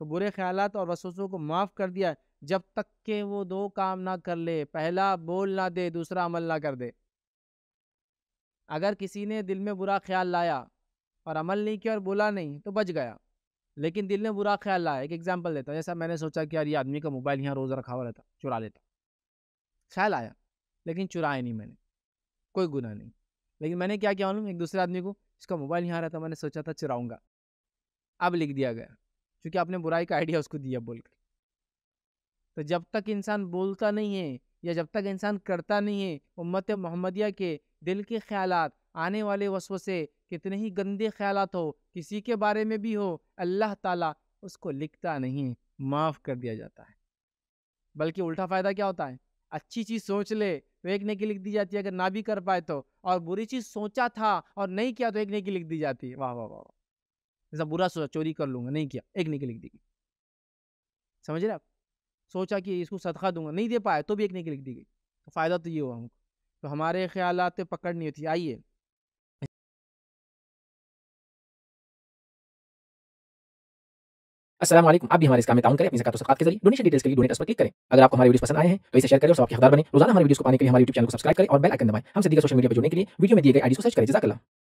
तो बुरे ख्याल और वसूसों को माफ़ कर दिया जब तक के वो दो काम ना कर ले पहला बोल ना दे दूसरा अमल ना कर दे अगर किसी ने दिल में बुरा ख्याल लाया और अमल नहीं किया और बोला नहीं तो बच गया लेकिन दिल में बुरा ख्याल लाया एक एग्जाम्पल देता जैसा मैंने सोचा कि यार ये आदमी का मोबाइल यहाँ रोज़ रखा हुआ रहता चुरा लेता ख्याल आया लेकिन चुराया नहीं मैंने कोई गुना नहीं लेकिन मैंने क्या किया मालूम एक दूसरे आदमी को इसका मोबाइल यहाँ रहता मैंने सोचा था चुराऊँगा अब लिख दिया गया क्योंकि आपने बुराई का आइडिया उसको दिया बोल कर तो जब तक इंसान बोलता नहीं है या जब तक इंसान करता नहीं है उम्मत मोहम्मदिया के दिल के ख्याल आने वाले से कितने ही गंदे ख्याल हो किसी के बारे में भी हो अल्लाह ताला उसको लिखता नहीं माफ़ कर दिया जाता है बल्कि उल्टा फ़ायदा क्या होता है अच्छी चीज़ सोच ले तो एक ने की लिख दी जाती है अगर ना भी कर पाए तो और बुरी चीज़ सोचा था और नहीं किया तो एक ने की लिख दी जाती है वाह वाह वाह जैसा बुरा सोचा चोरी कर लूँगा नहीं किया एक निकल लिख दी गई समझ रहे आप सोचा कि इसको सदका दूंगा नहीं दे पाया तो भी एक निकल लिख दी गई तो फ़ायदा तो ये हुआ हमको तो हमारे ख्याल पे पकड़ नहीं होती आइए असलम आप भी हमारे इस काम में ताउन करें अपनी जकात के जरिए डोनेशन डिटेल्स के लिए डोनेट पर क्लिक करें अगर आपको हमारी वीडियो पसंद आए हैं तो इसे शेयर करें और आपके हकदार बने रोजाना हमारे वीडियो को पाने के लिए हमारे यूट्यूब चैनल को सब्सक्राइब करें और बेल आइकन दबाएं हमसे दीगर सोशल मीडिया पर जुड़ने के लिए वीडियो में दिए गए आईडी को सर्च करें जजाकला